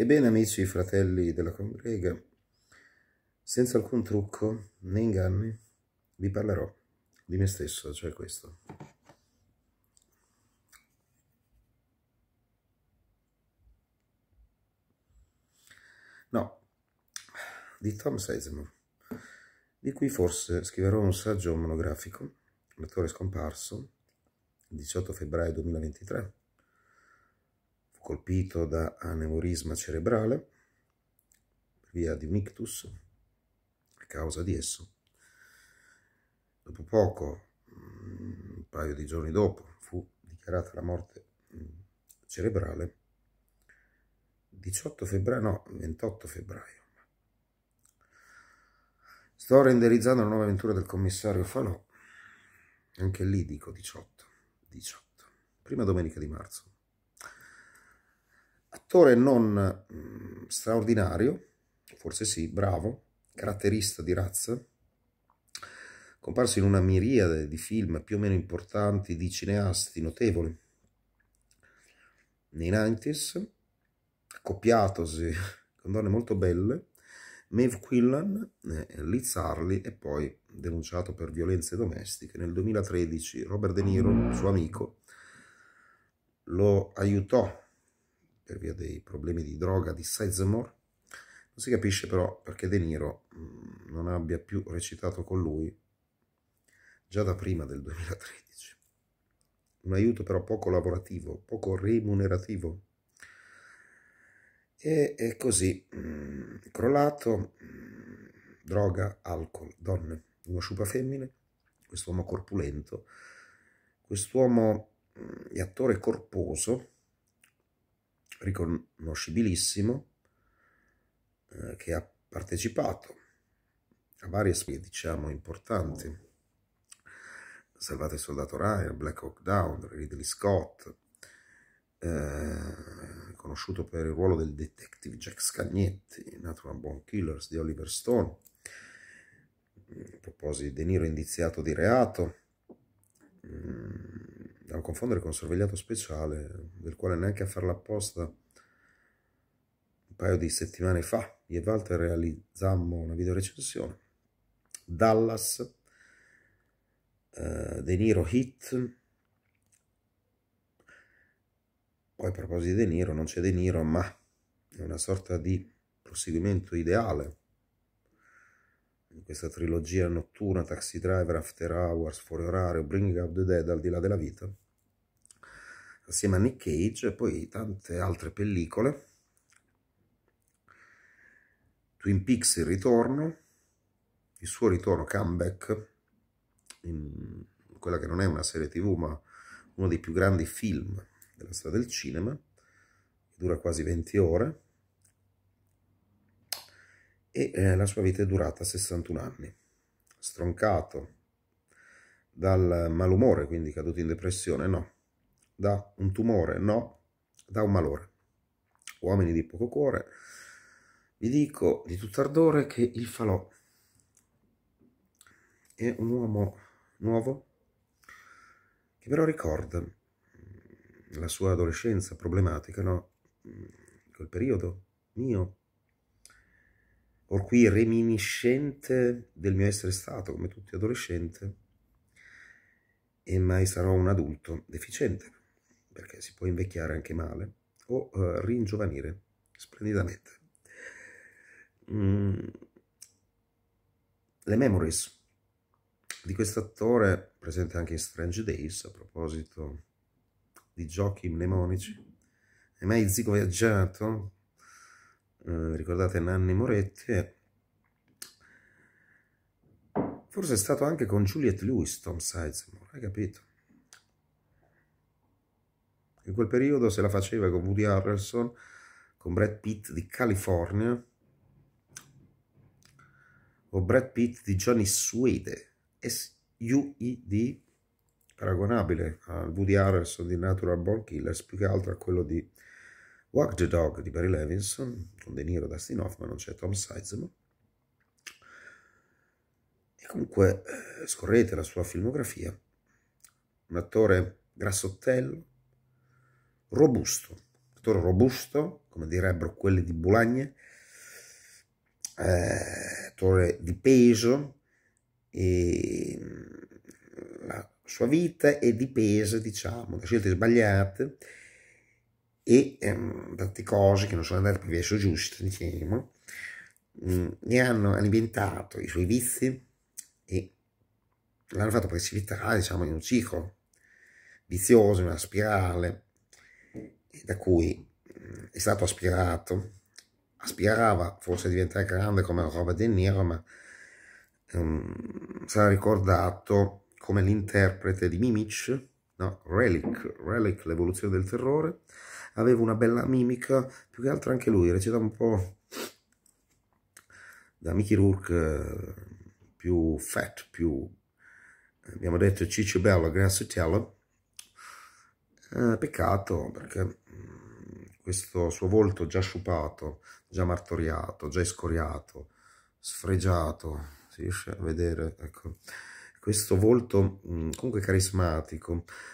Ebbene, amici, fratelli della congrega, senza alcun trucco né inganni, vi parlerò di me stesso, cioè questo. No, di Tom Sizemore, di cui forse scriverò un saggio monografico, lettore scomparso, il 18 febbraio 2023 colpito da aneurisma cerebrale via di un ictus a causa di esso. Dopo poco, mm, un paio di giorni dopo, fu dichiarata la morte mm, cerebrale. 18 febbraio, no, 28 febbraio. Sto renderizzando la nuova avventura del commissario Falò. Anche lì dico 18. 18. Prima domenica di marzo. Attore non mm, straordinario, forse sì, bravo, caratterista di razza, comparso in una miriade di film più o meno importanti di cineasti notevoli nei 90s, accoppiatosi con donne molto belle, Maeve Quillan, eh, Liz Harley e poi denunciato per violenze domestiche. Nel 2013 Robert De Niro, suo amico, lo aiutò per via dei problemi di droga di Sizemore. Non si capisce però perché De Niro mm, non abbia più recitato con lui già da prima del 2013. Un aiuto però poco lavorativo, poco remunerativo. E, e così, mm, crollato, mm, droga, alcol, donne, uno sciupa femmine, quest'uomo corpulento, quest'uomo di attore corposo, riconoscibilissimo eh, che ha partecipato a varie sfide, diciamo, importanti. Salvate il soldato Ryan, Black Hawk Down, Ridley Scott, eh, conosciuto per il ruolo del detective Jack Scagnetti in Natural Bone Killers di Oliver Stone. A mm, proposito, De Niro indiziato di reato. Mm da non confondere con un sorvegliato speciale, del quale neanche a farla apposta un paio di settimane fa io e Walter realizzammo una videorecensione. Dallas, eh, De Niro Hit, poi a proposito di De Niro non c'è De Niro, ma è una sorta di proseguimento ideale in questa trilogia notturna, Taxi Driver, After Hours, Fuori Orario, Bringing Up the Dead, Al di là della vita, assieme a Nick Cage e poi tante altre pellicole, Twin Peaks il ritorno, il suo ritorno comeback, in quella che non è una serie tv ma uno dei più grandi film della storia del cinema, che dura quasi 20 ore, e eh, la sua vita è durata 61 anni. Stroncato dal malumore, quindi caduto in depressione, no. Da un tumore, no. Da un malore. Uomini di poco cuore, vi dico di tutto ardore che il falò è un uomo nuovo che però ricorda mm, la sua adolescenza problematica, no? Mm, quel periodo mio or qui reminiscente del mio essere stato, come tutti adolescente, e mai sarò un adulto deficiente, perché si può invecchiare anche male, o uh, ringiovanire splendidamente. Mm. Le memories di questo attore, presente anche in Strange Days, a proposito di giochi mnemonici, è mai zico Mm, ricordate Nanni Moretti, eh. forse è stato anche con Juliette Lewis, Tom Sizemore, hai capito? In quel periodo se la faceva con Woody Harrelson, con Brad Pitt di California, o Brad Pitt di Johnny Suede, S-U-I-D, paragonabile al Woody Harrelson di Natural Born Killers, più che altro a quello di Walk the Dog di Barry Levinson, con De Niro e Dustin Hoffman, non c'è Tom Sizemore. E comunque eh, scorrete la sua filmografia, un attore grassottello, robusto, un attore robusto, come direbbero quelli di Boulogne, eh, attore di peso, e mm, la sua vita è di peso, diciamo, da scelte sbagliate, e ehm, tante cose che non sono andate per verso giusto, diciamo, mh, mm, ne hanno alimentato i suoi vizi e l'hanno fatto precipitare, diciamo, in un ciclo vizioso, in una spirale, da cui mm, è stato aspirato, aspirava forse a diventare grande come la roba del Nero, ma um, sarà ricordato come l'interprete di Mimic, no, Relic, Relic, l'evoluzione del terrore, aveva una bella mimica, più che altro anche lui, recitava un po' da Mickey Rourke eh, più fat, più eh, abbiamo detto Ciccio Bello, Grassitello. Eh, peccato perché mm, questo suo volto già sciupato, già martoriato, già escoriato, sfregiato, si riesce a vedere, ecco questo volto mm, comunque carismatico,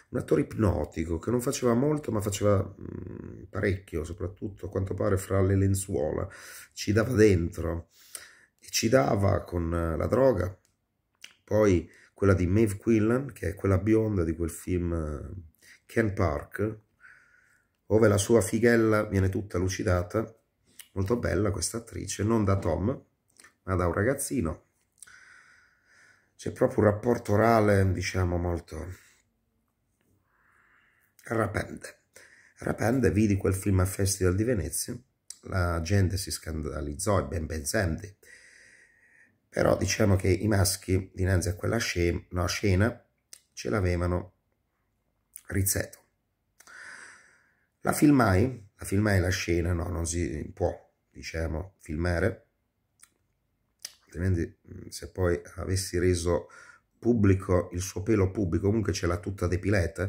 un attore ipnotico che non faceva molto ma faceva mm, parecchio, soprattutto a quanto pare fra le lenzuola, ci dava dentro e ci dava con eh, la droga, poi quella di Maeve Quillan, che è quella bionda di quel film eh, Ken Park, dove la sua fighella viene tutta lucidata, molto bella questa attrice, non da Tom, ma da un ragazzino c'è proprio un rapporto orale, diciamo, molto rapente. Rapente, vidi quel film al Festival di Venezia, la gente si scandalizzò e ben pensante, però diciamo che i maschi dinanzi a quella scena, no, scena ce l'avevano rizzetto. La filmai, la filmai la scena, no, non si può, diciamo, filmare, altrimenti se poi avessi reso pubblico il suo pelo pubblico, comunque ce l'ha tutta depilata,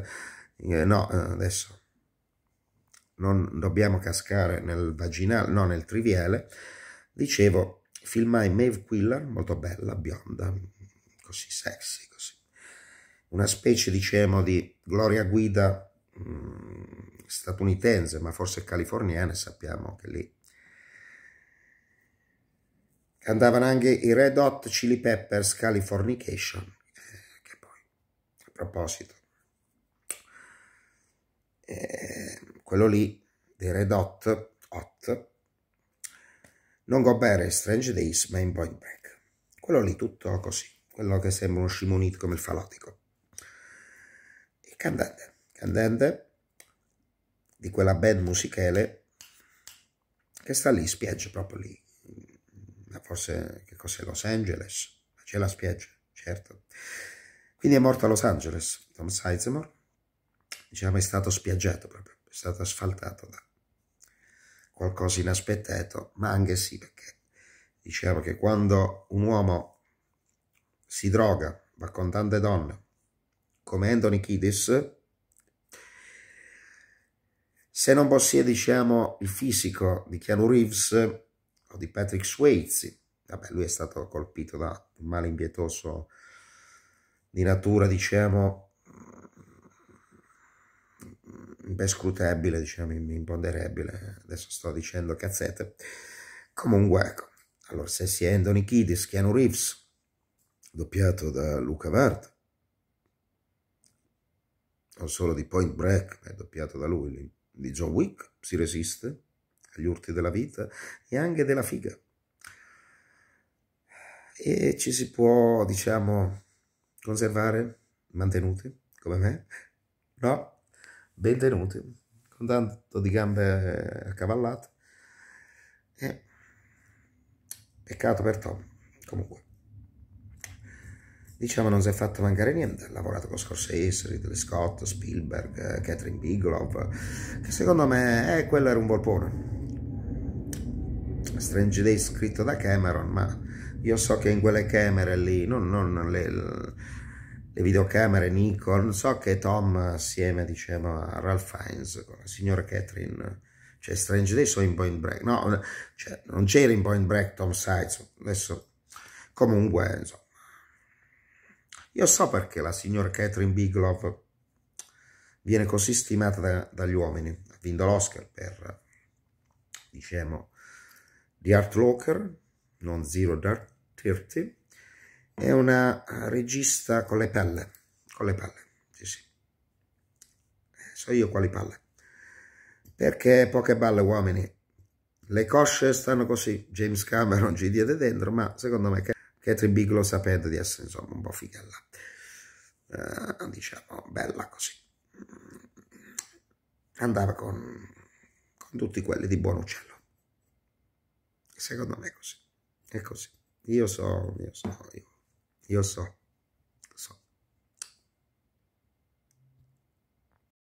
eh, no, eh, adesso non dobbiamo cascare nel vaginale, no, nel triviale, dicevo, filmai Maeve Quiller, molto bella, bionda, così sexy, così, una specie, diciamo, di Gloria Guida mh, statunitense, ma forse californiana, sappiamo che lì andavano anche i Red Hot Chili Peppers Californication, che poi, a proposito, eh, quello lì dei Red Hot, Hot, non Go Better Strange Days, ma in Point Break. Quello lì tutto così, quello che sembra uno scimonito come il falotico. E candente, candente di quella band musicale che sta lì, spiaggia proprio lì, forse che cos'è Los Angeles, c'è la spiaggia, certo. Quindi è morto a Los Angeles, Tom Sizemore, diciamo è stato spiaggiato proprio, è stato asfaltato da qualcosa inaspettato, ma anche sì perché diciamo che quando un uomo si droga, va con tante donne, come Anthony Kiddis, se non possiede diciamo, il fisico di Keanu Reeves, o di Patrick Swayze, vabbè lui è stato colpito da un male impietoso di natura diciamo impescrutabile, diciamo imponderabile, adesso sto dicendo cazzette, comunque ecco, allora se si è Anthony Kiddis, Keanu Reeves, doppiato da Luca Vart, non solo di Point Break, ma è doppiato da lui, di John Wick, si resiste, agli urti della vita e anche della figa. E ci si può, diciamo, conservare mantenuti, come me? No, Ben tenuti, con tanto di gambe accavallate. E... Peccato per Tom, comunque. Diciamo non si è fatto mancare niente, ha lavorato con Scorsese, Ridley Scott, Spielberg, Catherine Bigelow, che secondo me eh, quello era un volpone. Strange Day scritto da Cameron, ma io so che in quelle camere lì, non, non le, le, videocamere Nikon, so che Tom assieme diciamo, a Ralph Fiennes con la signora Catherine, cioè Strange Day sono in Point Break, no, cioè, non c'era in Point Break Tom Sides, adesso comunque insomma. Io so perché la signora Catherine Biglove viene così stimata da, dagli uomini, ha vinto l'Oscar per, diciamo, di Art Locker, non Zero Dark 30, è una regista con le pelle, con le pelle, sì sì, eh, so io quali palle, perché poche palle uomini, le cosce stanno così, James Cameron ci diede dentro, ma secondo me Catherine Bigelow sapete di essere insomma un po' figella, uh, diciamo bella così, andava con, con tutti quelli di buon uccello. Secondo me è così. È così. Io so, io so, io, io so.